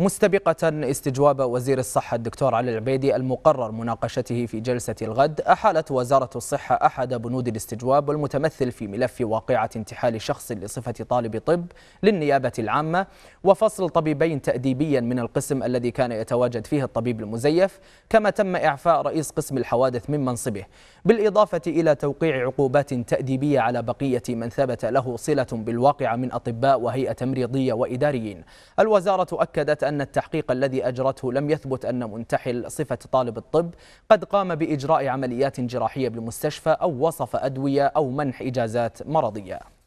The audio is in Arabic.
مستبقة استجواب وزير الصحة الدكتور علي العبيدي المقرر مناقشته في جلسة الغد أحالت وزارة الصحة أحد بنود الاستجواب والمتمثل في ملف واقعة انتحال شخص لصفة طالب طب للنيابة العامة وفصل طبيبين تأديبيا من القسم الذي كان يتواجد فيه الطبيب المزيف كما تم إعفاء رئيس قسم الحوادث من منصبه بالإضافة إلى توقيع عقوبات تأديبية على بقية من ثبت له صلة بالواقعة من أطباء وهيئة تمريضية وإداريين الوزارة أكدت أن التحقيق الذي أجرته لم يثبت أن منتحل صفة طالب الطب قد قام بإجراء عمليات جراحية بالمستشفى أو وصف أدوية أو منح إجازات مرضية